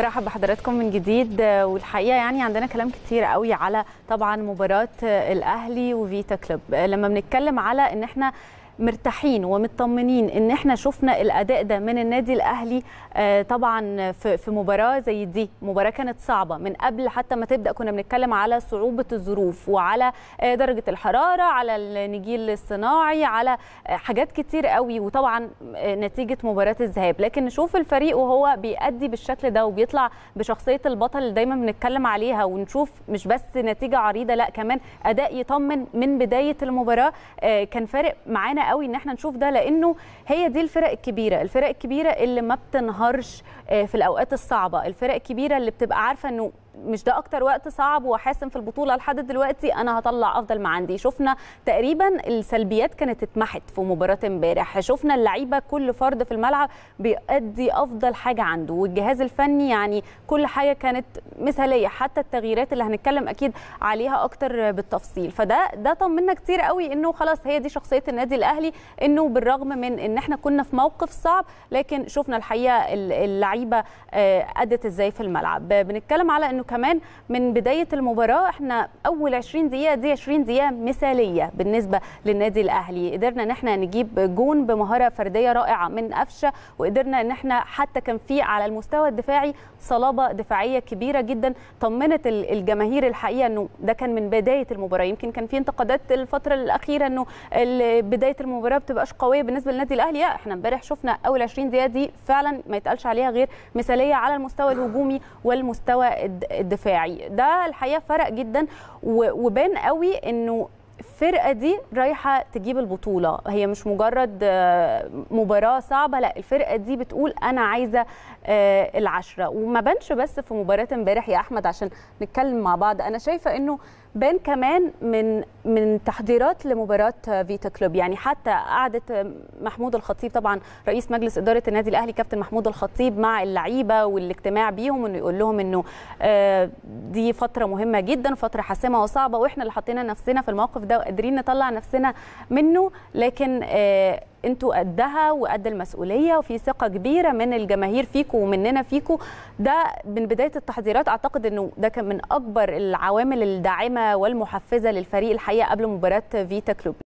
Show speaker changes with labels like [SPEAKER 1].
[SPEAKER 1] رحب بحضراتكم من جديد والحقيقه يعني عندنا كلام كتير قوي على طبعا مباراه الاهلي وفيتا كلوب لما بنتكلم على ان احنا مرتاحين ومطمنين ان احنا شفنا الاداء ده من النادي الاهلي آه، طبعا في مباراه زي دي مباراه كانت صعبه من قبل حتى ما تبدا كنا بنتكلم على صعوبه الظروف وعلى آه، درجه الحراره على النجيل الصناعي على آه، حاجات كتير قوي وطبعا نتيجه مباراه الذهاب لكن نشوف الفريق وهو بيأدي بالشكل ده وبيطلع بشخصيه البطل اللي دايما بنتكلم عليها ونشوف مش بس نتيجه عريضه لا كمان اداء يطمن من بدايه المباراه كان فارق معانا قوي ان احنا نشوف ده لانه هي دي الفرق الكبيره الفرق الكبيره اللي ما بتنهارش آه، في الاوقات الصعبه الفرق الكبيره اللي بتبقى عارفه انه مش ده اكتر وقت صعب وحاسم في البطوله لحد دلوقتي انا هطلع افضل ما عندي شفنا تقريبا السلبيات كانت اتمحت في مباراه امبارح شفنا اللعيبه كل فرد في الملعب بيأدي افضل حاجه عنده والجهاز الفني يعني كل حاجه كانت مثاليه حتى التغييرات اللي هنتكلم اكيد عليها اكتر بالتفصيل فده ده طمنا كتير قوي انه خلاص هي دي شخصيه النادي الاهلي انه بالرغم من ان احنا كنا في موقف صعب لكن شفنا الحقيقه اللعيبه آه، ادت ازاي في الملعب بنتكلم على انه لانه كمان من بدايه المباراه احنا اول 20 دقيقه دي 20 دقيقه مثاليه بالنسبه للنادي الاهلي قدرنا ان احنا نجيب جون بمهاره فرديه رائعه من قفشه وقدرنا ان احنا حتى كان في على المستوى الدفاعي صلابه دفاعيه كبيره جدا طمنت الجماهير الحقيقه انه ده كان من بدايه المباراه يمكن كان في انتقادات الفتره الاخيره انه بدايه المباراه بتبقاش قويه بالنسبه للنادي الاهلي لا احنا امبارح شفنا اول 20 دقيقه دي فعلا ما يتقالش عليها غير مثاليه على المستوى الهجومي والمستوى الدفاعي ده الحقيقه فرق جدا وبان قوي انه الفرقه دي رايحه تجيب البطوله هي مش مجرد آه، مباراه صعبه لا الفرقه دي بتقول انا عايزه آه، العشره وما بانش بس في مباراه امبارح يا احمد عشان نتكلم مع بعض انا شايفه انه بان كمان من من تحضيرات لمباراه آه، فيتا كلوب يعني حتى قعدت محمود الخطيب طبعا رئيس مجلس اداره النادي الاهلي كابتن محمود الخطيب مع اللعيبه والاجتماع بيهم انه يقول لهم انه دي فتره مهمه جدا فتره حاسمه وصعبه واحنا اللي حطينا نفسنا في الموقف ده وقادرين نطلع نفسنا منه لكن آه، انتوا قدها وقد المسؤوليه وفي ثقه كبيره من الجماهير فيكم ومننا فيكم ده من بدايه التحضيرات اعتقد انه ده كان من اكبر العوامل الداعمه والمحفزه للفريق الحقيقه قبل مباراه فيتا كلوب